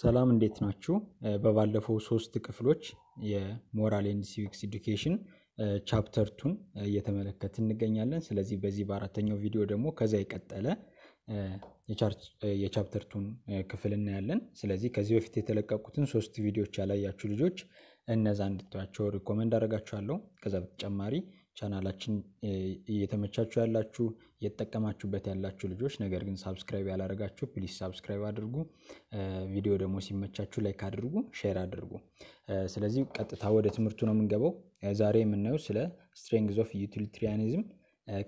ሰላም እንዴት ናችሁ? በባለፈው ሶስት ክፍሎች የሞራል ኤንድ ሲቪክስ ኤዱኬሽን ቻፕተር ቱን እየተመለከት እንገኛለን። ስለዚህ በዚህ በአራተኛው ቪዲዮ ደግሞ ከዛ የቀጠለ የቻፕተር ቱን ክፍል እናያለን። ስለዚህ ከዚህ በፊት የተለቀቁትን ሶስት ቪዲዮዎች ያላያችሁ ልጆች እነዛ እንድታያቸው ሪኮመንድ አደርጋችኋለሁ። ከዛ በተጨማሪ ቻናላችን እየተመቻችሁ ያላችሁ እየተጠቀማችሁበት ያላችሁ ልጆች፣ ነገር ግን ሳብስክራይብ ያላደረጋችሁ ፕሊስ ሳብስክራይብ አድርጉ። ቪዲዮ ደግሞ ሲመቻችሁ ላይክ አድርጉ፣ ሼር አድርጉ። ስለዚህ ቀጥታ ወደ ትምህርቱ ነው የምንገባው። ዛሬ የምናየው ስለ ስትሬንግዝ ኦፍ ዩቲሊትሪያኒዝም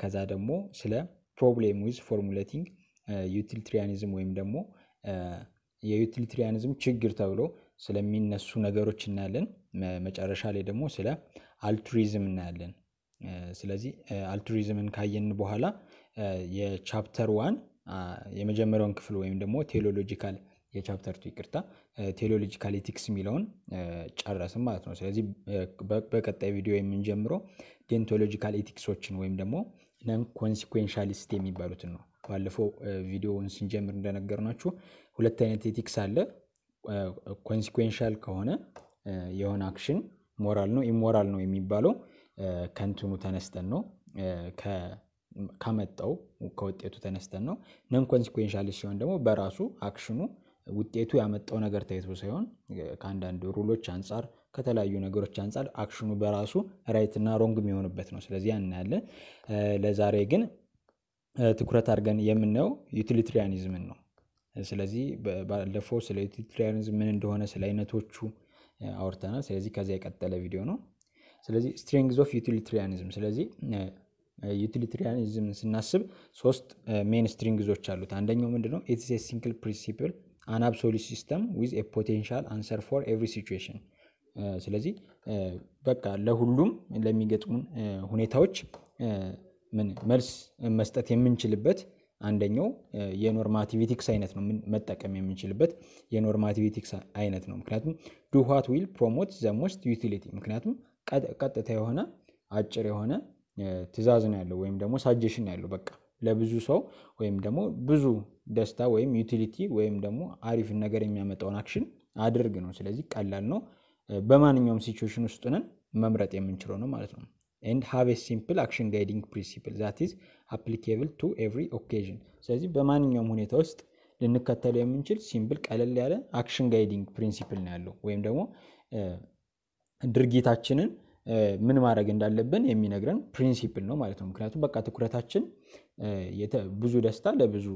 ከዛ ደግሞ ስለ ፕሮብሌም ዊዝ ፎርሙሌቲንግ ዩቲሊትሪያኒዝም ወይም ደግሞ የዩቲሊትሪያኒዝም ችግር ተብሎ ስለሚነሱ ነገሮች እናያለን። መጨረሻ ላይ ደግሞ ስለ አልቱሪዝም እናያለን። ስለዚህ አልቱሪዝምን ካየን በኋላ የቻፕተር ዋን የመጀመሪያውን ክፍል ወይም ደግሞ ቴሎሎጂካል የቻፕተር ቱ ይቅርታ ቴዎሎጂካል ኢቲክስ የሚለውን ጨረስም ማለት ነው። ስለዚህ በቀጣይ ቪዲዮ የምንጀምረው ዴንቶሎጂካል ኢቲክሶችን ወይም ደግሞ ነን ኮንሲኩዌንሻሊስት የሚባሉትን ነው። ባለፈው ቪዲዮውን ስንጀምር ናችሁ ሁለት አይነት ኤቲክስ አለ። ኮንሲኩዌንሻል ከሆነ የሆነ አክሽን ሞራል ነው፣ ኢሞራል ነው የሚባለው ከንትኑ ተነስተን ነው ከመጣው ከውጤቱ ተነስተን ነው። ነን ኮንሲኩዌንሻል ሲሆን ደግሞ በራሱ አክሽኑ ውጤቱ ያመጣው ነገር ታይቶ ሳይሆን ከአንዳንድ ሩሎች አንጻር ከተለያዩ ነገሮች አንጻር አክሽኑ በራሱ ራይት እና ሮንግ የሚሆንበት ነው። ስለዚህ እናያለን። ለዛሬ ግን ትኩረት አድርገን የምናየው ዩቲሊትሪያኒዝምን ነው። ስለዚህ ባለፈው ስለ ዩቲሊትሪያኒዝም ምን እንደሆነ ስለ አይነቶቹ አውርተናል። ስለዚህ ከዚያ የቀጠለ ቪዲዮ ነው። ስለዚህ ስትሪንግዝ ኦፍ ዩቲሊትሪያኒዝም ስለዚህ ዩቲሊትሪያኒዝም ስናስብ ሶስት ሜን ስትሪንግዞች አሉት አንደኛው ምንድነው ኢትስ ሲንግል ፕሪንሲፕል አን ሲስተም ዊዝ ኤ ፖቴንሻል አንሰር ፎር ኤቭሪ ሲቹዌሽን ስለዚህ በቃ ለሁሉም ለሚገጥሙን ሁኔታዎች ምን መልስ መስጠት የምንችልበት አንደኛው የኖርማቲቪቲክስ አይነት ነው መጠቀም የምንችልበት የኖርማቲቪቲክስ አይነት ነው ምክንያቱም ዱ ዊል ፕሮሞት ዘሞስት ዩቲሊቲ ምክንያቱም ቀጥታ የሆነ አጭር የሆነ ትዕዛዝ ነው ያለው ወይም ደግሞ ሳጀሽን ያለው በቃ ለብዙ ሰው ወይም ደግሞ ብዙ ደስታ ወይም ዩቲሊቲ ወይም ደግሞ አሪፍን ነገር የሚያመጣውን አክሽን አድርግ ነው። ስለዚህ ቀላል ነው። በማንኛውም ሲቹዌሽን ውስጥ ነን መምረጥ የምንችለው ነው ማለት ነው። ኤንድ ሃቭ ሲምፕል አክሽን ጋይዲንግ ፕሪንሲፕል ዛት ኢዝ አፕሊኬብል ቱ ኤቭሪ ኦኬዥን። ስለዚህ በማንኛውም ሁኔታ ውስጥ ልንከተለው የምንችል ሲምፕል ቀለል ያለ አክሽን ጋይዲንግ ፕሪንሲፕል ነው ያለው ወይም ደግሞ ድርጊታችንን ምን ማድረግ እንዳለብን የሚነግረን ፕሪንሲፕል ነው ማለት ነው። ምክንያቱም በቃ ትኩረታችን ብዙ ደስታ ለብዙ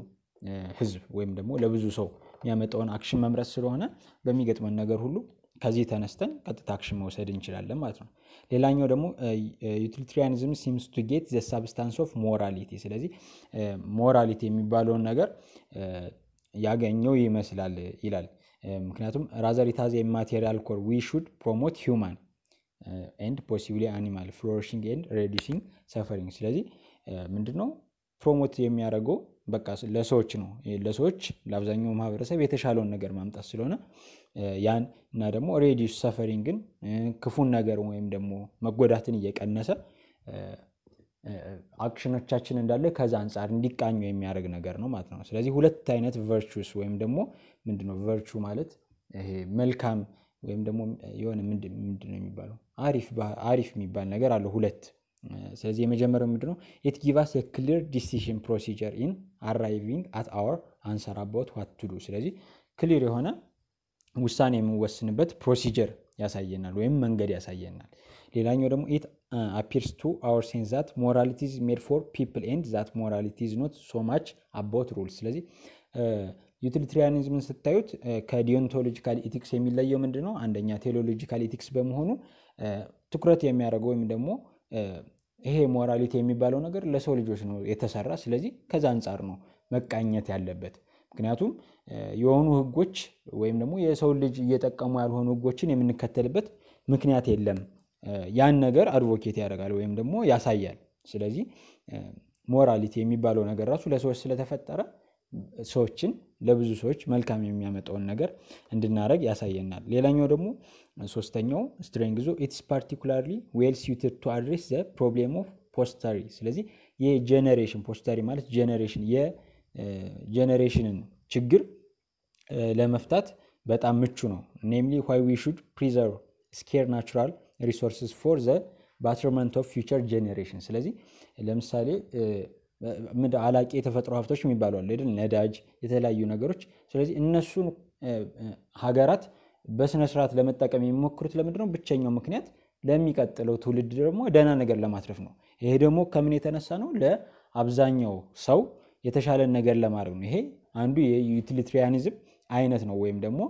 ህዝብ ወይም ደግሞ ለብዙ ሰው የሚያመጣውን አክሽን መምረት ስለሆነ በሚገጥመን ነገር ሁሉ ከዚህ ተነስተን ቀጥታ አክሽን መውሰድ እንችላለን ማለት ነው። ሌላኛው ደግሞ ዩቲሊትሪያኒዝም ሲምስ ቱ ጌት ዘ ሳብስታንስ ኦፍ ሞራሊቲ። ስለዚህ ሞራሊቲ የሚባለውን ነገር ያገኘው ይመስላል ይላል። ምክንያቱም ራዘር ኢታዝ የማቴሪያል ኮር ዊ ሹድ ፕሮሞት ሂውማን ኤንድ ፖሲብሊ አኒማል ፍሎሪሽንግ ኤንድ ሬዲሲንግ ሰፈሪንግ። ስለዚህ ምንድነው ፕሮሞት የሚያደርገው በቃ ለሰዎች ነው። ለሰዎች ለአብዛኛው ማህበረሰብ የተሻለውን ነገር ማምጣት ስለሆነ ያን እና ደግሞ ሬዲስ ሰፈሪንግን ክፉን ነገር ወይም ደግሞ መጎዳትን እየቀነሰ አክሽኖቻችን እንዳለ ከዛ አንጻር እንዲቃኙ የሚያደርግ ነገር ነው ማለት ነው። ስለዚህ ሁለት አይነት ቨርቹስ ወይም ደግሞ ምንድነው ቨርቹ ማለት መልካም ወይም ደግሞ የሆነ ምንድነው የሚባለው አሪፍ የሚባል ነገር አለው ሁለት። ስለዚህ የመጀመሪያው ምንድነው ኢት ጊቫስ የክሊር ዲሲሽን ፕሮሲጀር ኢን አራይቪንግ አት አወር አንሰር አባውት ዋትዱ ስለዚህ ክሊር የሆነ ውሳኔ የምንወስንበት ፕሮሲጀር ያሳየናል ወይም መንገድ ያሳየናል። ሌላኛው ደግሞ ኢት አፒርስ ቱ አወር ሴንስ ዛት ሞራሊቲዝ ሜድ ፎር ፒፕል ኤንድ ዛት ሞራሊቲዝ ኖት ሶ ማች አባውት ሩል። ስለዚህ ዩቲሊትሪያኒዝምን uh, ስታዩት uh, ከዲዮንቶሎጂካል ኢቲክስ የሚለየው ምንድን ነው? አንደኛ ቴዎሎጂካል ኢቲክስ በመሆኑ uh, ትኩረት የሚያደርገው ወይም ደግሞ ይሄ ሞራሊቲ የሚባለው ነገር ለሰው ልጆች ነው የተሰራ። ስለዚህ ከዛ አንጻር ነው መቃኘት ያለበት። ምክንያቱም የሆኑ ህጎች ወይም ደግሞ የሰው ልጅ እየጠቀሙ ያልሆኑ ህጎችን የምንከተልበት ምክንያት የለም። ያን ነገር አድቮኬት ያደርጋል ወይም ደግሞ ያሳያል። ስለዚህ ሞራሊቲ የሚባለው ነገር ራሱ ለሰዎች ስለተፈጠረ ሰዎችን ለብዙ ሰዎች መልካም የሚያመጣውን ነገር እንድናደረግ ያሳየናል። ሌላኛው ደግሞ ሶስተኛው ስትሬንግ ዞ ኢትስ ፓርቲኩላር ዌል ሱትድ ቱ አድሬስ ዘ ፕሮብሌም ኦፍ ፖስተሪ። ስለዚህ የጄኔሬሽን ፖስተሪ ማለት ጄኔሬሽን የጄኔሬሽንን ችግር ለመፍታት በጣም ምቹ ነው። ኔምሊ ዋይ ዊ ሹድ ፕሪዘርቭ ስኬር ናቹራል ሪሶርስስ ፎር ዘ ባትርመንት ኦፍ ፊቸር ጄኔሬሽን። ስለዚህ ለምሳሌ አላቂ የተፈጥሮ ሀብቶች የሚባሉ አሉ ነዳጅ፣ የተለያዩ ነገሮች። ስለዚህ እነሱን ሀገራት በስነስርዓት ለመጠቀም የሚሞክሩት ለምንድነው? ብቸኛው ምክንያት ለሚቀጥለው ትውልድ ደግሞ ደህና ነገር ለማትረፍ ነው። ይሄ ደግሞ ከምን የተነሳ ነው? ለአብዛኛው ሰው የተሻለን ነገር ለማድረግ ነው። ይሄ አንዱ የዩቲሊትሪያኒዝም አይነት ነው ወይም ደግሞ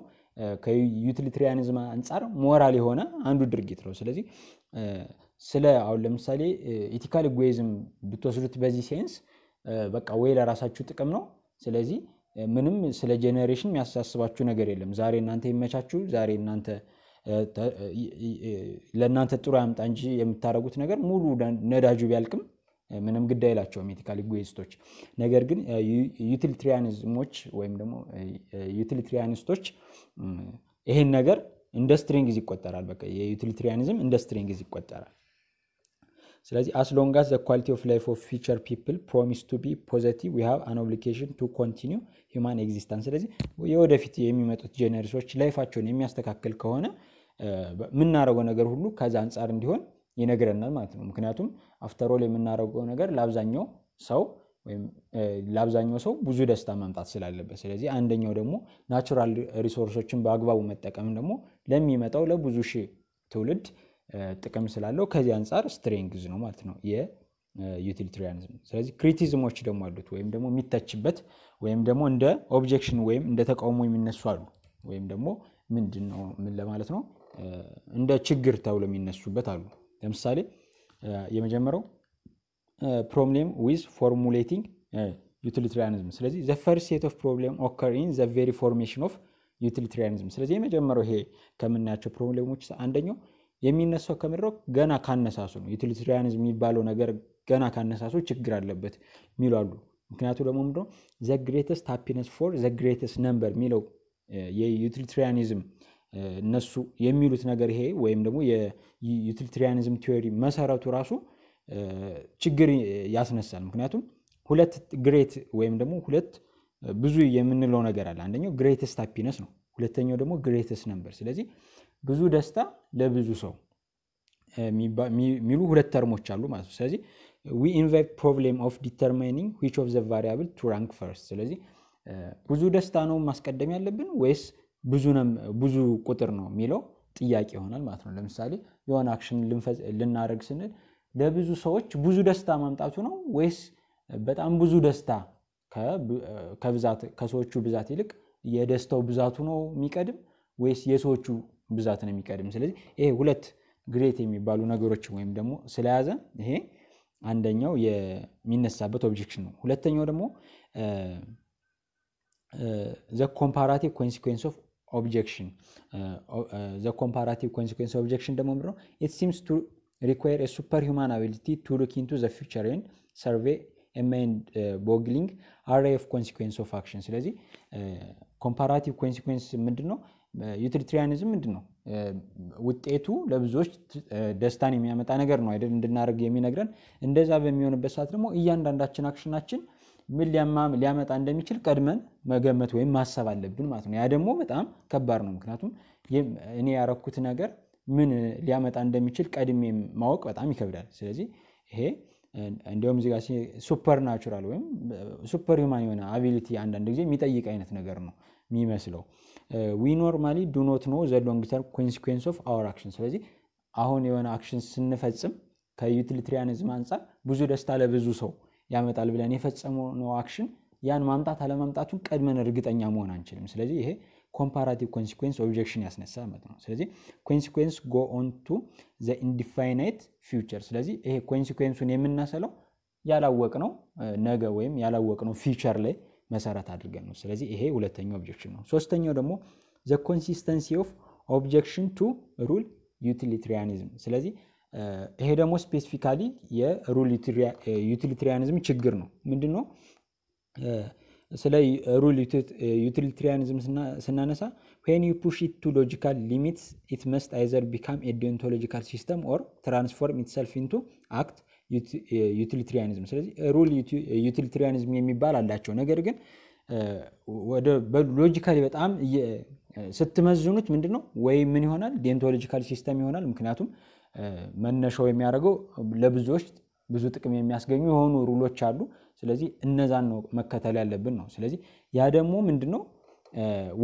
ከዩትሊትሪያኒዝም አንጻር ሞራል የሆነ አንዱ ድርጊት ነው። ስለዚህ ስለ አሁን ለምሳሌ ኢቲካል ጎይዝም ብትወስዱት በዚህ ሴንስ በቃ ወይ ለራሳችሁ ጥቅም ነው። ስለዚህ ምንም ስለ ጄኔሬሽን የሚያሳስባችሁ ነገር የለም። ዛሬ እናንተ ይመቻችሁ፣ ዛሬ እናንተ ለእናንተ ጥሩ ያምጣ እንጂ የምታደርጉት ነገር ሙሉ ነዳጁ ቢያልቅም ምንም ጉዳይ አይላቸውም ኤቲካል ኢጎይስቶች። ነገር ግን ዩቲሊትሪያኒዝሞች ወይም ደግሞ ዩቲሊትሪያኒስቶች ይሄን ነገር እንደ ስትሪንግዝ ይቆጠራል። በቃ የዩቲሊትሪያኒዝም እንደ ስትሪንግዝ ይቆጠራል። ስለዚህ አስሎንጋስ ዘ ኳሊቲ ኦፍ ላይፍ ኦፍ ፊቸር ፒፕል ፕሮሚስ ቱ ቢ ፖዘቲቭ ዊ ሃቭ አን ኦብሊጌሽን ቱ ኮንቲኒው ሂማን ኤግዚስታንስ። ስለዚህ የወደፊት የሚመጡት ጀነሪሶች ላይፋቸውን የሚያስተካክል ከሆነ የምናደርገው ነገር ሁሉ ከዛ አንጻር እንዲሆን ይነግረናል ማለት ነው። ምክንያቱም አፍተሮል የምናደርገው ነገር ለአብዛኛው ሰው ወይም ለአብዛኛው ሰው ብዙ ደስታ ማምጣት ስላለበት፣ ስለዚህ አንደኛው ደግሞ ናራል ሪሶርሶችን በአግባቡ መጠቀም ደግሞ ለሚመጣው ለብዙ ሺህ ትውልድ ጥቅም ስላለው ከዚህ አንጻር ስትሬንግዝ ነው ማለት ነው የዩቲሊታሪያኒዝም። ስለዚህ ክሪቲዝሞች ደግሞ አሉት ወይም ደግሞ የሚተችበት ወይም ደግሞ እንደ ኦብጀክሽን ወይም እንደ ተቃውሞ የሚነሱ አሉ ወይም ደግሞ ምንድን ነው ምን ለማለት ነው እንደ ችግር ተብሎ የሚነሱበት አሉ። ለምሳሌ የመጀመሪያው ፕሮብሌም ዊዝ ፎርሙሌቲንግ ዩቲሊታሪያኒዝም። ስለዚህ ዘ ፈርስት ሴት ኦፍ ፕሮብሌም ኦከር ኢን ዘ ቬሪ ፎርሜሽን ኦፍ ዩቲሊታሪያኒዝም። ስለዚህ የመጀመሪያው ይሄ ከምናያቸው ፕሮብሌሞች አንደኛው የሚነሳው ከምድረው ገና ካነሳሱ ነው። ዩቲሊታሪያኒዝም የሚባለው ነገር ገና ካነሳሱ ችግር አለበት የሚሉ አሉ። ምክንያቱ ደግሞ ምንድን ዘ ግሬተስት ሃፒነስ ፎር ዘ ግሬተስት ነምበር የሚለው የዩቲሊታሪያኒዝም እነሱ የሚሉት ነገር ይሄ ወይም ደግሞ የዩቲሊታሪያኒዝም ቲዮሪ መሰረቱ ራሱ ችግር ያስነሳል። ምክንያቱም ሁለት ግሬት ወይም ደግሞ ሁለት ብዙ የምንለው ነገር አለ። አንደኛው ግሬትስት ሃፒነስ ነው። ሁለተኛው ደግሞ ግሬትስ ነበር ስለዚህ ብዙ ደስታ ለብዙ ሰው የሚሉ ሁለት ተርሞች አሉ ማለት ነው። ስለዚህ ዊ ኢንቫይት ፕሮብሌም ኦፍ ዲተርማይኒንግ ዊች ኦፍ ዘ ቫሪያብል ቱ ራንክ ፈርስት። ስለዚህ ብዙ ደስታ ነው ማስቀደም ያለብን ወይስ ብዙ ቁጥር ነው የሚለው ጥያቄ ይሆናል ማለት ነው። ለምሳሌ የሆነ አክሽን ልናደርግ ስንል ለብዙ ሰዎች ብዙ ደስታ ማምጣቱ ነው ወይስ በጣም ብዙ ደስታ ከሰዎቹ ብዛት ይልቅ የደስታው ብዛቱ ነው የሚቀድም ወይስ የሰዎቹ ብዛት ነው የሚቀድም? ስለዚህ ይሄ ሁለት ግሬት የሚባሉ ነገሮች ወይም ደግሞ ስለያዘ ይሄ አንደኛው የሚነሳበት ኦብጀክሽን ነው። ሁለተኛው ደግሞ ዘ ኮምፓራቲቭ ኮንሲኩዌንስ ኦፍ ኦብጀክሽን ዘ ኮምፓራቲቭ ኮንሲኮንስ ኦብጀክሽን ደግሞ ምንድነው ኢት ሲምስ ቱ ሪኳየር ሱፐር ሂማን አቢሊቲ ቱ ሉክ ኢንቱ ዘ ፊውቸር ኤንድ ሰርቬይ ኤንድ ቦግሊንግ አሬ ኦፍ ኮንሲኩዌንስ ኦፍ አክሽን ስለዚህ ኮምፓራቲቭ ኮንሲኮንስ ምንድን ነው ዩትሪትሪያኒዝም ምንድን ነው ውጤቱ ለብዙዎች uh, ደስታን የሚያመጣ ነገር ነው አይደል እንድናደርግ የሚነግረን እንደዛ በሚሆንበት ሰዓት ደግሞ እያንዳንዳችን አክሽናችን ምን ሊያመጣ እንደሚችል ቀድመን መገመት ወይም ማሰብ አለብን ማለት ነው። ያ ደግሞ በጣም ከባድ ነው። ምክንያቱም እኔ ያረኩት ነገር ምን ሊያመጣ እንደሚችል ቀድሜ ማወቅ በጣም ይከብዳል። ስለዚህ ይሄ እንዲሁም እዚህ ሱፐር ናቹራል ወይም ሱፐር ሂውማን የሆነ አቢሊቲ አንዳንድ ጊዜ የሚጠይቅ አይነት ነገር ነው የሚመስለው። ዊ ኖርማሊ ዱ ኖት ኖ ዘ ሎንግ ተርም ኮንሲኩዌንስ ኦፍ አወር አክሽን። ስለዚህ አሁን የሆነ አክሽን ስንፈጽም ከዩቲሊትሪያኒዝም አንጻር ብዙ ደስታ ለብዙ ሰው ያመጣል ብለን የፈጸመው ነው አክሽን ያን ማምጣት አለማምጣቱን ቀድመን እርግጠኛ መሆን አንችልም። ስለዚህ ይሄ ኮምፓራቲቭ ኮንሲኩንስ ኦብጀክሽን ያስነሳ ማለት ነው። ስለዚህ ኮንሲኩዌንስ ጎ ኦን ቱ ዘ ኢንዲፋይናይት ፊውቸር። ስለዚህ ይሄ ኮንሲኩንሱን የምናሰለው ያላወቅነው ነገ ወይም ያላወቅነው ፊውቸር ላይ መሰረት አድርገን ነው። ስለዚህ ይሄ ሁለተኛው ኦብጀክሽን ነው። ሶስተኛው ደግሞ ዘ ኮንሲስተንሲ ኦፍ ኦብጀክሽን ቱ ሩል ዩቲሊትሪያኒዝም ስለዚህ ይሄ ደግሞ ስፔሲፊካሊ የሩል ዩቲሊትሪያኒዝም ችግር ነው። ምንድን ነው? ስለ ሩል ዩቲሊትሪያኒዝም ስናነሳ ን ዩ ፑሽ ቱ ሎጂካል ሊሚት ኢት መስት አይዘር ቢካም ኤዲንቶሎጂካል ሲስተም ኦር ትራንስፎርም ኢትሰልፍ ኢንቱ አክት ዩቲሊትሪያኒዝም። ስለዚህ ሩል ዩቲሊትሪያኒዝም የሚባል አላቸው። ነገር ግን ወደ ሎጂካሊ በጣም ስትመዝኑት ምንድን ነው ወይ ምን ይሆናል? ዲዮንቶሎጂካል ሲስተም ይሆናል። ምክንያቱም መነሻው የሚያደርገው ለብዙዎች ብዙ ጥቅም የሚያስገኙ የሆኑ ሩሎች አሉ። ስለዚህ እነዛን ነው መከተል ያለብን ነው። ስለዚህ ያ ደግሞ ምንድን ነው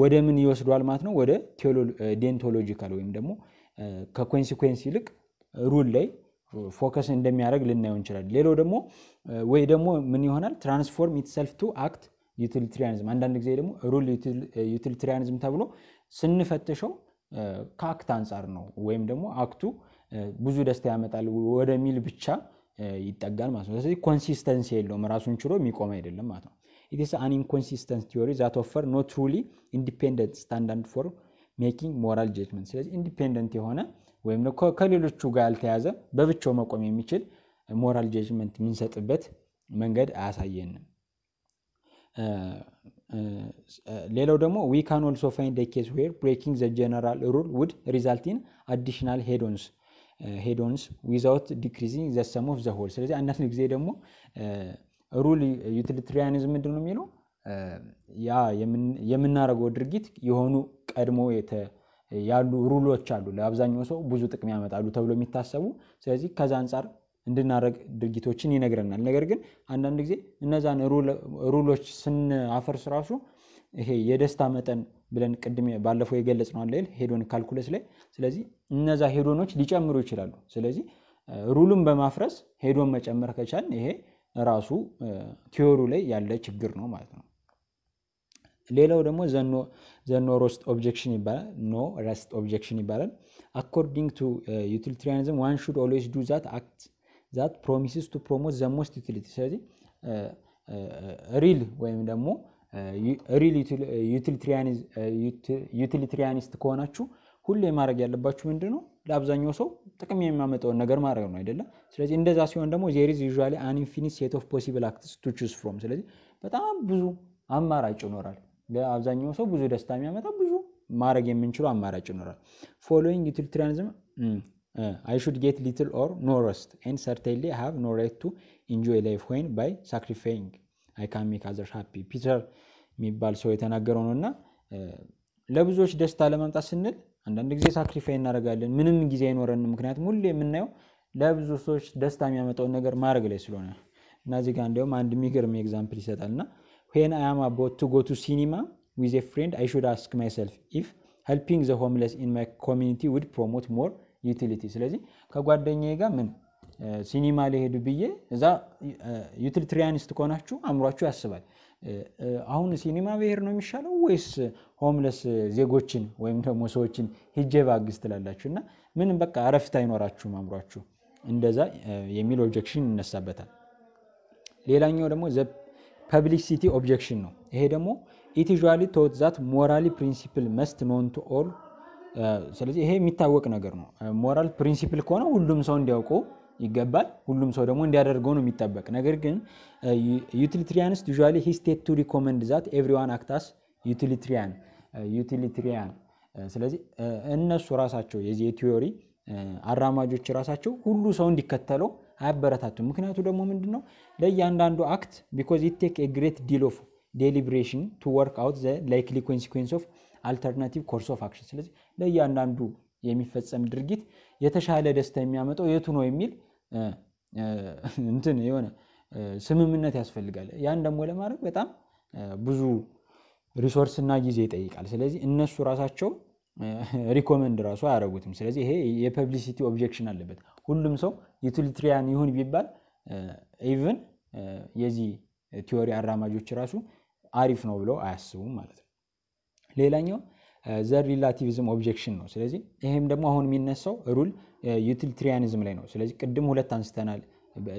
ወደ ምን ይወስዷል ማለት ነው? ወደ ዴንቶሎጂካል ወይም ደግሞ ከኮንሲኩዌንስ ይልቅ ሩል ላይ ፎከስ እንደሚያደርግ ልናየው እንችላለን። ሌላው ደግሞ ወይ ደግሞ ምን ይሆናል ትራንስፎርም ኢትሰልፍ ቱ አክት ዩቲሊትሪያኒዝም። አንዳንድ ጊዜ ደግሞ ሩል ዩቲሊትሪያኒዝም ተብሎ ስንፈትሸው ከአክት አንጻር ነው ወይም ደግሞ አክቱ ብዙ ደስታ ያመጣል ወደ ሚል ብቻ ይጠጋል ማለት ነው። ስለዚህ ኮንሲስተንሲ የለውም፣ ራሱን ችሎ የሚቆም አይደለም ማለት ነው። ኢትስ አን ኢንኮንሲስተንት ቲዮሪ ዛት ኦፈር ኖ ትሩሊ ኢንዲፔንደንት ስታንዳርድ ፎር ሜኪንግ ሞራል ጀጅመንት። ስለዚህ ኢንዲፔንደንት የሆነ ወይም ከሌሎቹ ጋር ያልተያዘ በብቻው መቆም የሚችል ሞራል ጀጅመንት የምንሰጥበት መንገድ አያሳየንም። ሌላው ደግሞ ዊ ካን ኦልሶ ፋይንድ ኬስ ዌር ብሬኪንግ ዘ ጀነራል ሩል ውድ ሪዛልቲን አዲሽናል ሄዶንስ ሄዶንስ ዊዛውት ዲክሪዚንግ ዘ ሰም ኦፍ ዘ ሆል። ስለዚህ አንዳንድ ጊዜ ደግሞ ሩል ዩቲሊትሪያኒዝም ምንድን ነው የሚለው ያ የምናደረገው ድርጊት የሆኑ ቀድሞ ያሉ ሩሎች አሉ፣ ለአብዛኛው ሰው ብዙ ጥቅም ያመጣሉ ተብሎ የሚታሰቡ ስለዚህ ከዛ አንጻር እንድናደረግ ድርጊቶችን ይነግረናል። ነገር ግን አንዳንድ ጊዜ እነዛን ሩሎች ስናፈርስ ራሱ ይሄ የደስታ መጠን ብለን ቅድም ባለፈው የገለጽ ነው አለ ሄዶን ካልኩለስ ላይ ስለዚህ እነዛ ሄዶኖች ሊጨምሩ ይችላሉ። ስለዚህ ሩሉን በማፍረስ ሄዶን መጨመር ከቻል ይሄ ራሱ ቲዮሪው ላይ ያለ ችግር ነው ማለት ነው። ሌላው ደግሞ ዘኖ ሮስት ኦብጀክሽን ይባላል። ኖ ረስት ኦብጀክሽን ይባላል። አኮርዲንግ ቱ ዩቲሊታሪያኒዝም ዋን ሹድ ኦልዌይስ ዱ ዛት አክት ዛት ፕሮሚስስ ቱ ፕሮሞት ዘ ሞስት ዩቲሊቲ። ስለዚህ ሪል ወይም ደግሞ ሪል ዩቲሊታሪያኒስት ከሆናችሁ ሁሌ ማድረግ ያለባችሁ ምንድን ነው ለአብዛኛው ሰው ጥቅም የሚያመጣውን ነገር ማድረግ ነው አይደለም። ስለዚህ እንደዛ ሲሆን ደግሞ ዜሪዝ ዩ አን ኢንፊኒት ሴት ኦፍ ፖሲብል አክትስ ቱ ቹዝ ፍሮም። ስለዚህ በጣም ብዙ አማራጭ ይኖራል። ለአብዛኛው ሰው ብዙ ደስታ የሚያመጣ ብዙ ማድረግ የምንችለው አማራጭ ይኖራል። ፎሎዊንግ ዩቲሊታሪያኒዝም አይ ሹድ ጌት ሊትል ኦር ኖ ረስት ኤንድ ሰርቴንሊ ሃቭ ኖ ራይት ቱ ኢንጆይ ላይፍ ወይን ባይ ሳክሪፋይንግ አይ ካን ሜክ አዘር ሃፒ ፒተር የሚባል ሰው የተናገረው ነው እና uh, ለብዙዎች ደስታ ለማምጣት ስንል አንዳንድ ጊዜ ሳክሪፋይ እናደርጋለን። ምንም ጊዜ አይኖረን ምክንያቱም ሁሌ የምናየው ለብዙ ሰዎች ደስታ የሚያመጣውን ነገር ማድረግ ላይ ስለሆነ እና ዚጋ እንዲሁም አንድ የሚገርም ኤግዛምፕል ይሰጣል እና ሄን አያማ አባውት ጎቱ ሲኒማ ዊዝ ፍሬንድ አይ ሹድ አስክ ማይሰልፍ ኢፍ ሄልፒንግ ዘ ሆምለስ ኢን ማይ ኮሚኒቲ ውድ ፕሮሞት ሞር ዩቲሊቲ። ስለዚህ ከጓደኛዬ ጋር ምን ሲኒማ ሊሄዱ ብዬ እዛ ዩቲሊትሪያኒስት ከሆናችሁ አእምሯችሁ ያስባል አሁን ሲኒማ ብሄር ነው የሚሻለው ወይስ ሆምለስ ዜጎችን ወይም ደግሞ ሰዎችን ሂጄ ባግዝ ትላላችሁ? እና ምንም በቃ እረፍት አይኖራችሁ አምሯችሁ እንደዛ የሚል ኦብጀክሽን ይነሳበታል። ሌላኛው ደግሞ ፐብሊክሲቲ ኦብጀክሽን ነው። ይሄ ደግሞ ኢት ተወትዛት ሞራሊ ፕሪንሲፕል መስት ኖንቱ ኦል። ስለዚህ ይሄ የሚታወቅ ነገር ነው። ሞራል ፕሪንሲፕል ከሆነ ሁሉም ሰው እንዲያውቀው ይገባል። ሁሉም ሰው ደግሞ እንዲያደርገው ነው የሚጠበቅ። ነገር ግን ዩቲሊትሪያንስ ዩዡዋሊ ሂዝ ስቴት ቱ ሪኮመንድ ዛት ኤቭሪዋን አክታስ ዩቲሊትሪያን ዩቲሊትሪያን። ስለዚህ እነሱ ራሳቸው የዚህ የቲዮሪ አራማጆች ራሳቸው ሁሉ ሰው እንዲከተለው አያበረታቱም። ምክንያቱ ደግሞ ምንድን ነው? ለእያንዳንዱ አክት ቢኮዝ ኢት ቴክ ግሬት ዲል ኦፍ ዴሊብሬሽን ቱ ወርክ አውት ላይክሊ ኮንሲኩዌንስ ኦፍ አልተርናቲቭ ኮርስ ኦፍ አክሽን። ስለዚህ ለእያንዳንዱ የሚፈጸም ድርጊት የተሻለ ደስታ የሚያመጣው የቱ ነው የሚል እንትን የሆነ ስምምነት ያስፈልጋል። ያን ደግሞ ለማድረግ በጣም ብዙ ሪሶርስ እና ጊዜ ይጠይቃል። ስለዚህ እነሱ ራሳቸው ሪኮመንድ ራሱ አያደረጉትም። ስለዚህ ይሄ የፐብሊሲቲ ኦብጀክሽን አለበት። ሁሉም ሰው ዩቲሊትሪያን ይሁን ቢባል ኢቭን የዚህ ቲዮሪ አራማጆች ራሱ አሪፍ ነው ብለው አያስቡም ማለት ነው። ሌላኛው ዘር ሪላቲቪዝም ኦብጀክሽን ነው። ስለዚህ ይህም ደግሞ አሁን የሚነሳው ሩል ዩቲሊትሪያኒዝም ላይ ነው። ስለዚህ ቅድም ሁለት አንስተናል።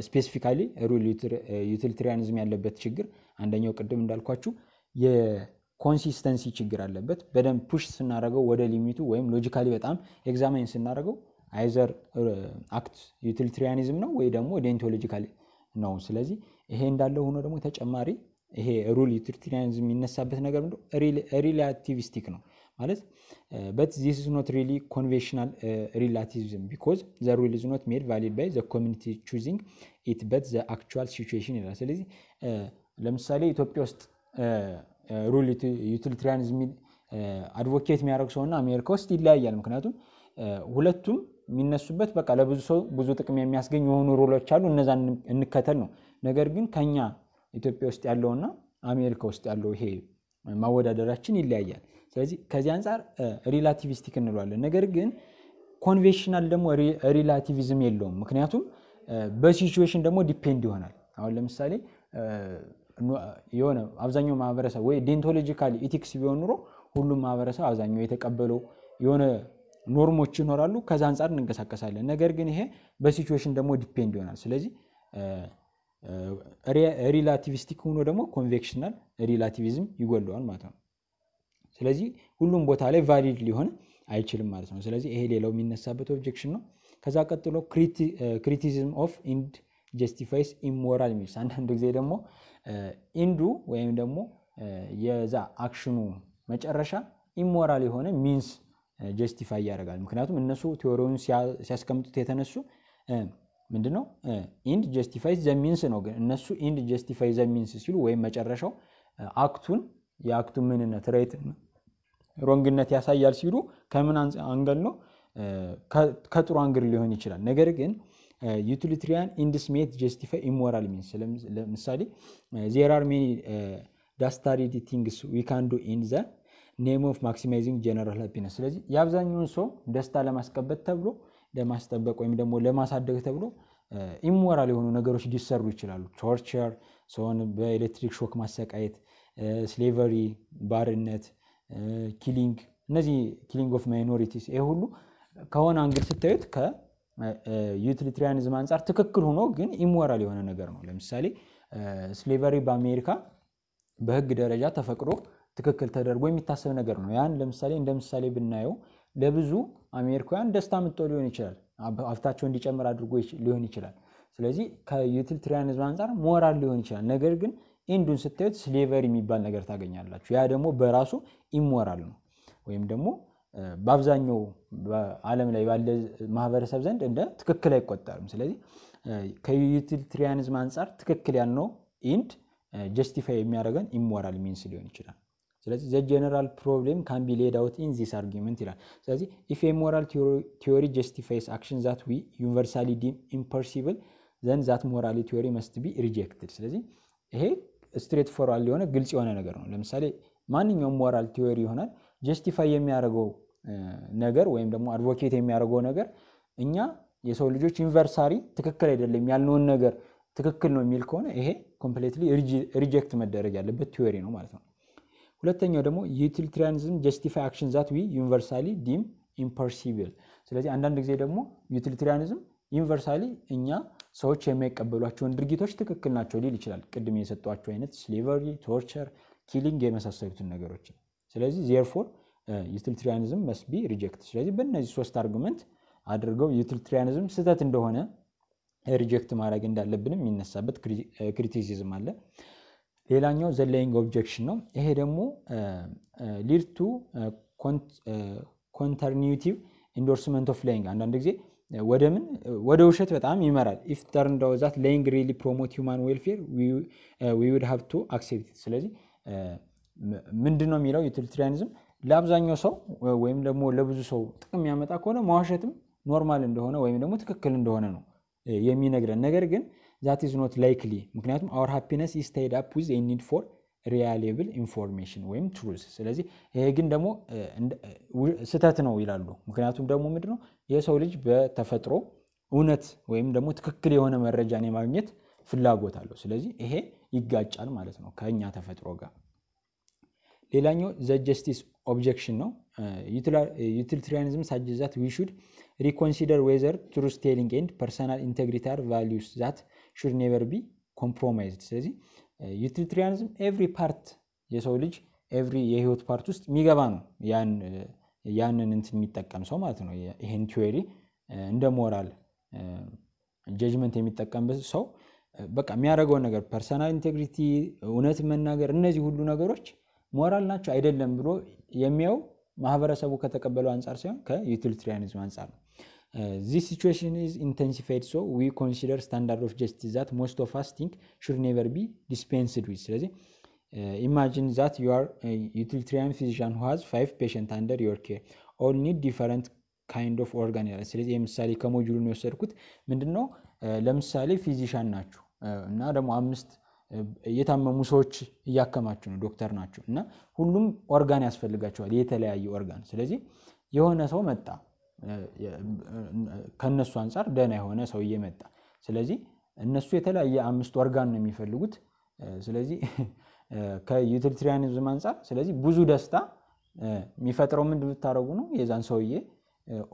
ስፔሲፊካሊ ሩል ዩቲሊትሪያኒዝም ያለበት ችግር አንደኛው ቅድም እንዳልኳችሁ የኮንሲስተንሲ ችግር አለበት። በደንብ ፑሽ ስናደረገው ወደ ሊሚቱ ወይም ሎጂካሊ በጣም ኤግዛሚን ስናደረገው አይዘር አክት ዩቲሊትሪያኒዝም ነው ወይ ደግሞ ዴንቶሎጂካል ነው። ስለዚህ ይሄ እንዳለ ሆኖ ደግሞ ተጨማሪ ይሄ ሩል ዩቲሊትሪያኒዝም የሚነሳበት ነገር ሪላቲቪስቲክ ነው። ማለት በት ዚስ ኢዝ ኖት ሪሊ ኮንቬንሽናል ሪላቲቪዝም ቢኮዝ ዘ ሩል ኢዝ ኖት ሜድ ቫሊድ ባይ ዘ ኮሚኒቲ ቹዚንግ ኢት በት ዘ አክቹዋል ሲቹዌሽን ይላል። ስለዚህ uh, ለምሳሌ ኢትዮጵያ ውስጥ ሩል ዩቲሊታሪያኒዝም አድቮኬት የሚያደርግ ሰውና አሜሪካ ውስጥ ይለያያል። ምክንያቱም uh, ሁለቱም የሚነሱበት በቃ ለብዙ ሰው ብዙ ጥቅም የሚያስገኝ የሆኑ ሩሎች አሉ፣ እነዛ እንከተል ነው። ነገር ግን ከኛ ኢትዮጵያ ውስጥ ያለውና አሜሪካ ውስጥ ያለው ይሄ ማወዳደራችን ይለያያል። ስለዚህ ከዚህ አንጻር ሪላቲቪስቲክ እንለዋለን። ነገር ግን ኮንቬንሽናል ደግሞ ሪላቲቪዝም የለውም። ምክንያቱም በሲዌሽን ደግሞ ዲፔንድ ይሆናል። አሁን ለምሳሌ የሆነ አብዛኛው ማህበረሰብ ወይ ዴንቶሎጂካል ኢቲክስ ቢሆን ኑሮ ሁሉም ማህበረሰብ አብዛኛው የተቀበለው የሆነ ኖርሞች ይኖራሉ። ከዛ አንጻር እንንቀሳቀሳለን። ነገር ግን ይሄ በሲዌሽን ደግሞ ዲፔንድ ይሆናል። ስለዚህ ሪላቲቪስቲክ ሆኖ ደግሞ ኮንቬክሽናል ሪላቲቪዝም ይጎለዋል ማለት ነው። ስለዚህ ሁሉም ቦታ ላይ ቫሊድ ሊሆን አይችልም ማለት ነው። ስለዚህ ይሄ ሌላው የሚነሳበት ኦብጀክሽን ነው። ከዛ ቀጥሎ ክሪቲዝም ኦፍ ኢንድ ጀስቲፋይስ ኢሞራል የሚልስ አንዳንድ ጊዜ ደግሞ ኢንዱ ወይም ደግሞ የዛ አክሽኑ መጨረሻ ኢሞራል የሆነ ሚንስ ጀስቲፋይ ያደርጋል። ምክንያቱም እነሱ ቴዎሪውን ሲያስቀምጡት የተነሱ ምንድነው ኢንድ ጀስቲፋይስ ዘሚንስ ነው። ግን እነሱ ኢንድ ጀስቲፋይ ዘሚንስ ሲሉ ወይም መጨረሻው አክቱን የአክቱ ምንነት ሬት ሮንግነት ያሳያል ሲሉ ከምን አንገል ነው? ከጥሩ አንግር ሊሆን ይችላል። ነገር ግን ዩቲሊትሪያን ኢንድስሜት ሜት ጀስቲፋይ ኢሞራል ሚንስ ለምሳሌ ዜር ሜኒ ዳስታሪድ ቲንግስ ዊካንዶ ኢን ዘ ኔም ኦፍ ማክሲማይዚንግ ጀነራል ሃፒነስ። ስለዚህ የአብዛኛውን ሰው ደስታ ለማስቀበት ተብሎ ለማስጠበቅ ወይም ደግሞ ለማሳደግ ተብሎ ኢሞራል የሆኑ ነገሮች ሊሰሩ ይችላሉ። ቶርቸር፣ ሰውን በኤሌክትሪክ ሾክ ማሰቃየት፣ ስሌቨሪ፣ ባርነት ኪሊንግ እነዚህ ኪሊንግ ኦፍ ማይኖሪቲስ ይሄ ሁሉ ከሆነ አንግድ ስታዩት ከዩቲሊትሪያኒዝም አንጻር ትክክል ሆኖ ግን ኢሞራል የሆነ ነገር ነው። ለምሳሌ ስሌቨሪ በአሜሪካ በህግ ደረጃ ተፈቅዶ ትክክል ተደርጎ የሚታሰብ ነገር ነው። ያን ለምሳሌ እንደ ምሳሌ ብናየው ለብዙ አሜሪካውያን ደስታ ምጦ ሊሆን ይችላል፣ ሀብታቸው እንዲጨምር አድርጎ ሊሆን ይችላል። ስለዚህ ከዩቲሊትሪያኒዝም አንጻር ሞራል ሊሆን ይችላል። ነገር ግን ኢንዱን ስታዩት ስሌቨሪ የሚባል ነገር ታገኛላችሁ። ያ ደግሞ በራሱ ኢሞራል ነው ወይም ደግሞ በአብዛኛው በአለም ላይ ባለ ማህበረሰብ ዘንድ እንደ ትክክል አይቆጠርም። ስለዚህ ከዩቲሊትሪያኒዝም አንጻር ትክክል ያልነው ኢንድ ጀስቲፋይ የሚያደረገን ኢሞራል ሚንስ ሊሆን ይችላል። ስለዚህ ዘ ጀነራል ፕሮብሌም ካን ቢ ሌድ አውት ኢን ዚስ አርጊመንት ይላል። ስለዚህ ኢፍ ሞራል ቲዮሪ ጀስቲፋይስ አክሽን ዛት ዊ ዩኒቨርሳሊ ዲም ኢምፐርሲብል ዘን ዛት ሞራሊ ቲዮሪ መስት ቢ ሪጀክትድ። ስለዚህ ይሄ ስትሬት ፎርዋል የሆነ ግልጽ የሆነ ነገር ነው። ለምሳሌ ማንኛውም ሞራል ቲዎሪ ይሆናል ጀስቲፋይ የሚያደርገው ነገር ወይም ደግሞ አድቮኬት የሚያደርገው ነገር እኛ የሰው ልጆች ዩኒቨርሳሪ ትክክል አይደለም ያልነውን ነገር ትክክል ነው የሚል ከሆነ ይሄ ኮምፕሌትሊ ሪጀክት መደረግ ያለበት ቲዎሪ ነው ማለት ነው። ሁለተኛው ደግሞ ዩቲሊታሪያኒዝም ጀስቲፋይ አክሽን ዛት ዊ ዩኒቨርሳሊ ዲም ኢምፐርሲብል። ስለዚህ አንዳንድ ጊዜ ደግሞ ዩቲሊታሪያኒዝም ዩኒቨርሳሊ እኛ ሰዎች የሚቀበሏቸውን ድርጊቶች ትክክል ናቸው ሊል ይችላል። ቅድም የሰጧቸው አይነት ስሌቨሪ፣ ቶርቸር ኪሊንግ የመሳሰሉትን ነገሮችን። ስለዚህ ዜርፎር መስ መስቢ ሪጀክት። ስለዚህ በእነዚህ ሶስት አርጉመንት አድርገው ዩትልትሪያኒዝም ስህተት እንደሆነ ሪጀክት ማድረግ እንዳለብንም የሚነሳበት ክሪቲሲዝም uh, አለ። ሌላኛው ዘላይንግ ኦብጀክሽን ነው። ይሄ ደግሞ ሊድ ኮንተርኒቲቭ ኢንዶርስመንት ኦፍ ላይንግ አንዳንድ ጊዜ uh, ወደ uh, ወደ ውሸት በጣም ይመራል። ኢፍ ተርን ላይንግ ሪሊ ፕሮሞት ሂውማን ዌልፌር ዊ ውድ ቱ አክሴፕት ስለዚህ ምንድን ነው የሚለው ዩቲሊትሪያኒዝም ለአብዛኛው ሰው ወይም ደግሞ ለብዙ ሰው ጥቅም ያመጣ ከሆነ መዋሸትም ኖርማል እንደሆነ ወይም ደግሞ ትክክል እንደሆነ ነው የሚነግረን። ነገር ግን ዛት ኢዝ ኖት ላይክሊ ምክንያቱም አወር ሃፒነስ ኢዝ ታይድ አፕ ዊዝ ኒድ ፎር ሪያሊብል ኢንፎርሜሽን ወይም ትሩዝ። ስለዚህ ይሄ ግን ደግሞ ስህተት ነው ይላሉ። ምክንያቱም ደግሞ ምንድነው የሰው ልጅ በተፈጥሮ እውነት ወይም ደግሞ ትክክል የሆነ መረጃን የማግኘት ፍላጎት አለው። ስለዚህ ይሄ ይጋጫል ማለት ነው ከእኛ ተፈጥሮ ጋር። ሌላኛው ዘ ጀስቲስ ኦብጀክሽን ነው። ዩቲሊታሪያኒዝም ሳጅዛት ዛት ዊ ሹድ ሪኮንሲደር ዌዘር ትሩዝ ቴሊንግ ኤንድ ፐርሰናል ኢንቴግሪታር ቫሊዩስ ዛት ሹድ ኔቨር ቢ ኮምፕሮማይዝድ። ስለዚህ ዩቲሊታሪያኒዝም ኤቭሪ ፓርት የሰው ልጅ ኤቭሪ የህይወት ፓርት ውስጥ የሚገባ ነው ያንን እንትን የሚጠቀም ሰው ማለት ነው። ይህን ቲዮሪ እንደ ሞራል ጀጅመንት የሚጠቀምበት ሰው በቃ የሚያደርገውን ነገር ፐርሰናል ኢንቴግሪቲ፣ እውነት መናገር፣ እነዚህ ሁሉ ነገሮች ሞራል ናቸው አይደለም ብሎ የሚያው ማህበረሰቡ ከተቀበለው አንጻር ሳይሆን ከዩቲሊታሪያኒዝም አንጻር ነው። ዚስ ሲቹዌሽን ኢዝ ኢንተንሲፋይድ ሶ ዊ ኮንሲደር ስታንዳርድ ኦፍ ጀስቲስ ዛት ሞስት ኦፍ አስ ቲንክ ሹድ ኔቨር ቢ ዲስፔንስድ ዊዝ። ስለዚህ ኢማጂን ዛት ዩ አር ዩቲሊታሪያን ፊዚሽያን ሁ ሃዝ ፋይቭ ፔሸንት አንደር ዮር ኬር ኦል ኒድ ዲፈረንት ካይንድ ኦፍ ኦርጋን ይላል። ስለዚህ የምሳሌ ከሞጁሉ uh, ለምሳሌ ናችሁ እና ደግሞ አምስት የታመሙ ሰዎች እያከማቸው ነው፣ ዶክተር ናቸው እና ሁሉም ኦርጋን ያስፈልጋቸዋል፣ የተለያየ ኦርጋን። ስለዚህ የሆነ ሰው መጣ፣ ከእነሱ አንጻር ደህና የሆነ ሰው መጣ። ስለዚህ እነሱ የተለያየ አምስት ኦርጋን ነው የሚፈልጉት። ስለዚህ ከዩቲሊታሪያኒዝም አንጻር ስለዚህ ብዙ ደስታ የሚፈጥረው ምንድ ብታደረጉ ነው የዛን ሰውዬ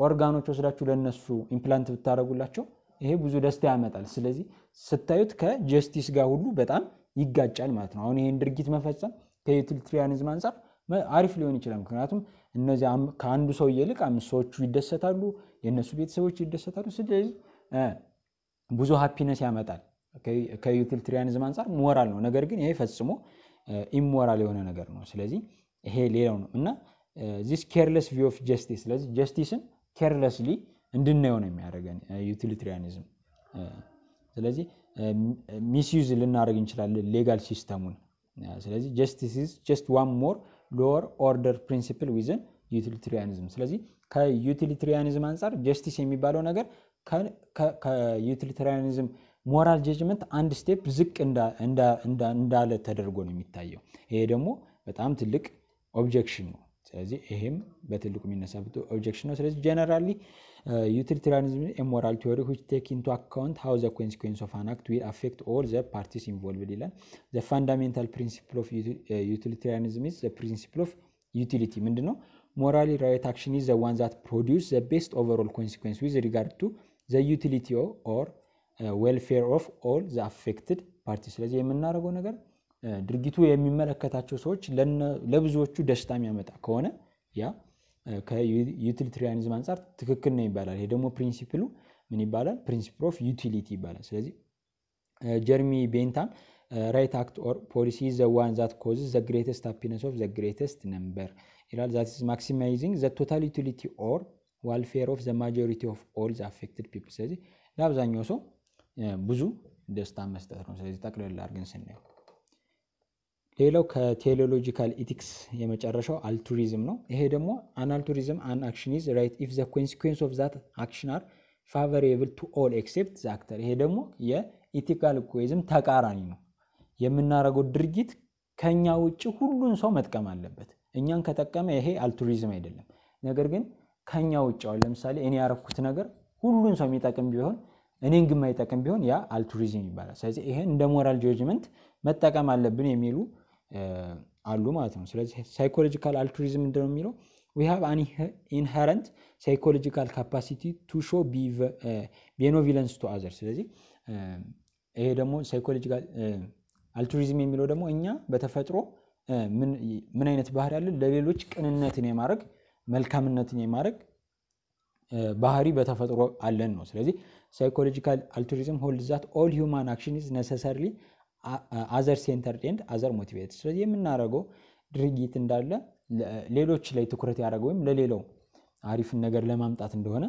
ኦርጋኖች ወስዳችሁ ለእነሱ ኢምፕላንት ብታደረጉላቸው ይሄ ብዙ ደስታ ያመጣል። ስለዚህ ስታዩት ከጀስቲስ ጋር ሁሉ በጣም ይጋጫል ማለት ነው። አሁን ይህን ድርጊት መፈጸም ከዩቲሊትሪያኒዝም አንጻር አሪፍ ሊሆን ይችላል። ምክንያቱም እነዚህ ከአንዱ ሰው ይልቅ አምስት ሰዎቹ ይደሰታሉ፣ የእነሱ ቤተሰቦች ይደሰታሉ። ስለዚህ ብዙ ሀፒነስ ያመጣል ከዩቲሊትሪያኒዝም አንጻር ሞራል ነው። ነገር ግን ይሄ ፈጽሞ ኢሞራል የሆነ ነገር ነው። ስለዚህ ይሄ ሌላው ነው እና ዚስ ኬርለስ ቪው ኦፍ ጀስቲስ ስለዚህ ጀስቲስን ኬርለስሊ እንድናየው ነው የሚያደርገን ዩቲሊትሪያኒዝም። ስለዚህ ሚስዩዝ ልናደርግ እንችላለን ሌጋል ሲስተሙን። ስለዚህ ጀስቲስ ጀስት ዋን ሞር ሎወር ኦርደር ፕሪንሲፕል ዊዝን ዩቲሊትሪያኒዝም። ስለዚህ ከዩቲሊትሪያኒዝም አንጻር ጀስቲስ የሚባለው ነገር ከዩቲሊትሪያኒዝም ሞራል ጀጅመንት አንድ ስቴፕ ዝቅ እንዳለ ተደርጎ ነው የሚታየው። ይሄ ደግሞ በጣም ትልቅ ኦብጀክሽን ነው። ስለዚህ ይሄም በትልቁ የሚነሳበት ኦብጀክሽን ነው። ስለዚህ ጀነራሊ ዩቲሊታሪያኒዝም ሞራል ቲዮሪ ዊች ቴክ ኢንቱ አካውንት ሃው ዘ ኮንሲኩዌንስ ኦፍ አን አክት ዊል አፌክት ኦል ዘ ፓርቲስ ኢንቮልቭድ ይላል። ዘ ፋንዳሜንታል ፕሪንሲፕል ኦፍ ዩቲሊታሪያኒዝም ኢዝ ዘ ፕሪንሲፕል ኦፍ ዩቲሊቲ ምንድን ነው? ሞራሊ ራይት አክሽን ኢዝ ዘ ዋን ዛት ፕሮዲውስ ዘ ቤስት ኦቨርኦል ኮንሲኩዌንስ ዊዝ ሪጋርድ ቱ ዘ ዩቲሊቲ ኦር ዌልፌር ኦፍ ኦል ዘ አፌክትድ ፓርቲ። ስለዚህ የምናደርገው ነገር ድርጊቱ የሚመለከታቸው ሰዎች ለብዙዎቹ ደስታ የሚያመጣ ከሆነ ያ ከዩቲሊታሪያኒዝም አንጻር ትክክል ነው ይባላል። ይሄ ደግሞ ፕሪንሲፕሉ ምን ይባላል? ፕሪንሲፕል ኦፍ ዩቲሊቲ ይባላል። ስለዚህ ጀርሚ ቤንታም ራይት አክት ኦር ፖሊሲ ዘ ዋን ዛት ኮዝ ዘ ግሬተስት ሃፒነስ ኦፍ ዘ ግሬተስት ነምበር ይላል። ዛት ኢዝ ማክሲማይዚንግ ዘ ቶታል ዩቲሊቲ ኦር ዋልፌር ኦፍ ዘ ማጆሪቲ ኦፍ ኦል ዘ አፌክትድ ፒፕል። ስለዚህ ለአብዛኛው ሰው ብዙ ደስታ መስጠት ነው። ስለዚህ ጠቅለላ አርግን ስናየው ሌላው ከቴዎሎጂካል ኢቲክስ የመጨረሻው አልቱሪዝም ነው። ይሄ ደግሞ አን አልቱሪዝም አን አክሽን ኢዝ ራይት ኢፍ ዘ ኮንሲኩዌንስ ኦፍ ዛት አክሽን አር ፋቨሬብል ቱ ኦል ኤክሴፕት ዘ አክተር። ይሄ ደግሞ የኢቲካል ኢኮይዝም ተቃራኒ ነው። የምናደርገው ድርጊት ከኛ ውጭ ሁሉን ሰው መጥቀም አለበት። እኛን ከጠቀመ ይሄ አልቱሪዝም አይደለም። ነገር ግን ከኛ ውጭ አሁን ለምሳሌ እኔ ያረኩት ነገር ሁሉን ሰው የሚጠቅም ቢሆን እኔን ግን የማይጠቅም ቢሆን ያ አልቱሪዝም ይባላል። ስለዚህ ይሄን እንደ ሞራል ጆጅመንት መጠቀም አለብን የሚሉ አሉ ማለት ነው። ስለዚህ ሳይኮሎጂካል አልቱሪዝም ምንድን ነው የሚለው ዊ ሃቭ ኢንሄረንት ሳይኮሎጂካል ካፓሲቲ ቱ ሾ ቤኖቪለንስ ቱ አዘር። ስለዚህ ይሄ ደግሞ ሳይኮሎጂካል አልቱሪዝም የሚለው ደግሞ እኛ በተፈጥሮ ምን አይነት ባህሪ ያለ ለሌሎች ቅንነትን የማድረግ መልካምነትን የማድረግ ባህሪ በተፈጥሮ አለን ነው። ስለዚህ ሳይኮሎጂካል አልቱሪዝም ሆልድ ዛት ኦል ማን አክሽን ኢዝ ነሰሰርሊ አዘር ሴንተር ኤንድ አዘር ሞቲቬት። ስለዚህ የምናደርገው ድርጊት እንዳለ ሌሎች ላይ ትኩረት ያደረገ ወይም ለሌላው አሪፍን ነገር ለማምጣት እንደሆነ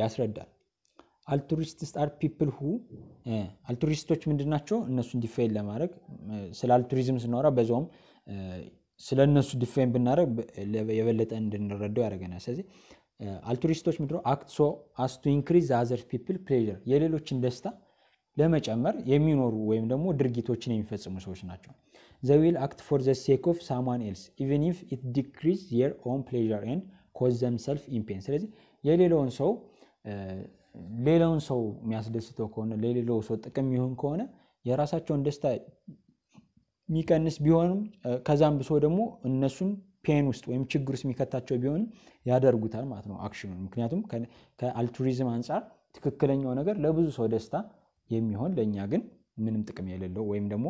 ያስረዳል። አልቱሪስትስ አር ፒፕል ሁ አልቱሪስቶች ምንድናቸው እነሱ እነሱን ዲፋይን ለማድረግ ስለ አልቱሪዝም ስናወራ በዚም ስለ እነሱ ዲፋይን ብናደረግ የበለጠ እንድንረዳው ያደረገናል ስለዚህ አልቱሪስቶች ምድ አክት ሶ አስቱ ኢንክሪዝ አዘር ፒፕል ፕሌር የሌሎችን ደስታ ለመጨመር የሚኖሩ ወይም ደግሞ ድርጊቶችን የሚፈጽሙ ሰዎች ናቸው። ዘዊል ዊል አክት ፎር ዘ ሴክ ኦፍ ሳማን ኤልስ ኢቨን ኢፍ ኢት ዲክሪዝ የር ኦን ፕሌዥር ኤንድ ኮዝ ዘምሰልፍ ኢምፔን። ስለዚህ የሌላውን ሰው ሌላውን ሰው የሚያስደስተው ከሆነ ለሌላው ሰው ጥቅም ይሁን ከሆነ የራሳቸውን ደስታ የሚቀንስ ቢሆንም ከዛም ብሶ ደግሞ እነሱን ፔን ውስጥ ወይም ችግር ውስጥ የሚከታቸው ቢሆንም ያደርጉታል ማለት ነው አክሽኑ። ምክንያቱም ከአልቱሪዝም አንጻር ትክክለኛው ነገር ለብዙ ሰው ደስታ የሚሆን ለእኛ ግን ምንም ጥቅም የሌለው ወይም ደግሞ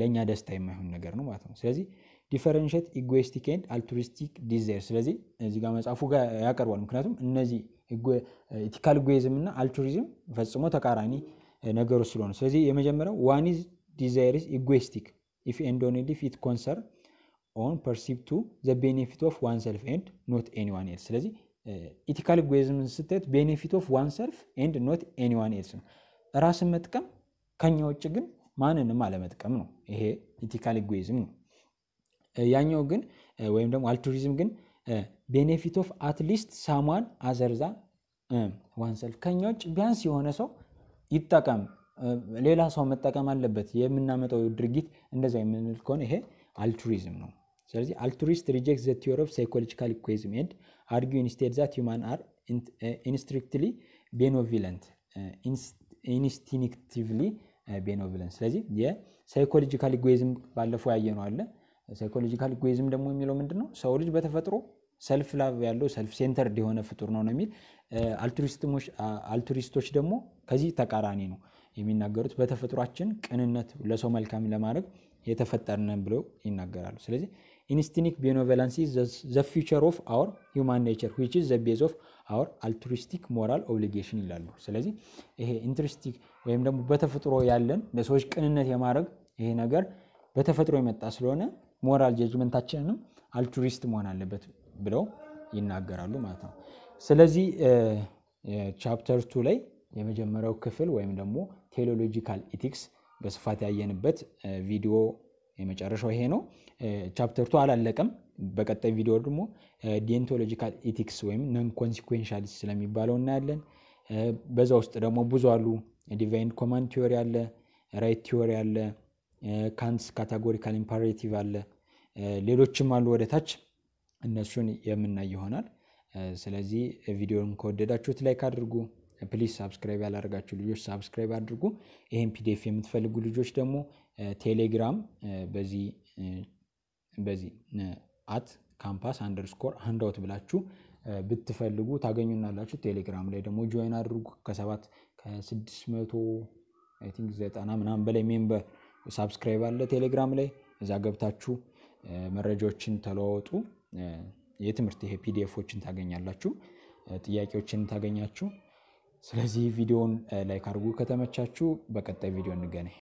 ለእኛ ደስታ የማይሆን ነገር ነው ማለት ነው። ስለዚህ ዲፈረንሽት ኢጎስቲክ ኤንድ አልቱሪስቲክ ዲዛይር ስለዚህ እዚህ ጋር መጽሐፉ ጋር ያቀርባል። ምክንያቱም እነዚህ ኢቲካል ኢጎይዝም እና አልቱሪዝም ፈጽሞ ተቃራኒ ነገሮች ስለሆኑ፣ ስለዚህ የመጀመሪያው ዋኒዝ ዲዛይርስ ኢጎስቲክ ኢፍ ኤንድ ኦንሊ ኢፍ ኢት ኮንሰርን ኦን ፐርሲቭ ቱ ዘ ቤኔፊት ኦፍ ዋን ሰልፍ ኤንድ ኖት ኤኒዋን ኤልስ። ስለዚህ ኢቲካል ኢጎይዝም ስትት ቤኔፊት ኦፍ ዋን ሰልፍ ኤንድ ኖት ኤኒዋን ኤልስ ነው። ራስን መጥቀም ከኛ ውጭ ግን ማንንም አለመጥቀም ነው። ይሄ ኢቲካል ኢጎይዝም ነው። ያኛው ግን ወይም ደግሞ አልቱሪዝም ግን ቤኔፊት ኦፍ አትሊስት ሳሟን አዘርዛ ዋንሰል ከኛ ውጭ ቢያንስ የሆነ ሰው ይጠቀም፣ ሌላ ሰው መጠቀም አለበት የምናመጣው ድርጊት እንደዛ የምንል ከሆነ ይሄ አልቱሪዝም ነው። ስለዚህ አልቱሪስት ሪጀክት ዘ ቲዮሪ ኦፍ ሳይኮሎጂካል ኢኩዌዝም ኤንድ አርጊ ኢንስቴድ ዛት ሂውማን አር ኢንስትሪክትሊ ቤኖቪለንት ኢንስቲንክቲቭሊ ቤኖ ብለን ስለዚህ የሳይኮሎጂካል ኢጎይዝም ባለፈው ያየ ነው አለ ሳይኮሎጂካል ኢጎይዝም ደግሞ የሚለው ምንድን ነው ሰው ልጅ በተፈጥሮ ሰልፍ ላቭ ያለው ሰልፍ ሴንተር የሆነ ፍጡር ነው ነው የሚል አልቱሪስቶች ደግሞ ከዚህ ተቃራኒ ነው የሚናገሩት በተፈጥሯችን ቅንነት ለሰው መልካም ለማድረግ የተፈጠርነ ብለው ይናገራሉ ስለዚህ ኢንስቲኒክ ቤኖቬላንሲ ዘ ፊቸር ኦፍ አወር ሂውማን ኔቸር ዘ ቤዝ ኦፍ አወር አልቱሪስቲክ ሞራል ኦብሊጌሽን ይላሉ። ስለዚህ ይሄ ኢንትሪስቲክ ወይም ደግሞ በተፈጥሮ ያለን ለሰዎች ቅንነት የማድረግ ይሄ ነገር በተፈጥሮ የመጣ ስለሆነ ሞራል ጀጅመንታችንንም አልቱሪስት መሆን አለበት ብለው ይናገራሉ ማለት ነው። ስለዚህ ቻፕተር ቱ ላይ የመጀመሪያው ክፍል ወይም ደግሞ ቴሎሎጂካል ኢቲክስ በስፋት ያየንበት ቪዲዮ የመጨረሻው ይሄ ነው። ቻፕተር ቱ አላለቀም። በቀጣይ ቪዲዮ ደግሞ ዲንቶሎጂካል ኢቲክስ ወይም ነን ኮንሲኩዌንሻሊስ ስለሚባለው እናያለን። በዛ ውስጥ ደግሞ ብዙ አሉ። ዲቫይን ኮማንድ ቲዮሪ አለ፣ ራይት ቲዮሪ አለ፣ ካንትስ ካታጎሪካል ኢምፓሬቲቭ አለ፣ ሌሎችም አሉ ወደ ታች እነሱን የምናይ ይሆናል። ስለዚህ ቪዲዮን ከወደዳችሁት ላይክ አድርጉ። ፕሊዝ ሳብስክራይብ ያላደርጋችሁ ልጆች ሳብስክራይብ አድርጉ። ይህን ፒዲፍ የምትፈልጉ ልጆች ደግሞ ቴሌግራም በዚህ በዚህ አት ካምፓስ አንደርስኮር ሀንዳውት ብላችሁ ብትፈልጉ ታገኙናላችሁ። ቴሌግራም ላይ ደግሞ ጆይን አድርጉ። ከሰባት ከስድስት መቶ አይ ቲንክ ዘጠና ምናምን በላይ ሜምበር ሳብስክራይብ አለ ቴሌግራም ላይ እዛ ገብታችሁ መረጃዎችን ተለዋወጡ። የትምህርት ይሄ ፒዲኤፎችን ታገኛላችሁ፣ ጥያቄዎችን ታገኛችሁ። ስለዚህ ቪዲዮን ላይክ አድርጉ ከተመቻችሁ። በቀጣይ ቪዲዮ እንገናኝ።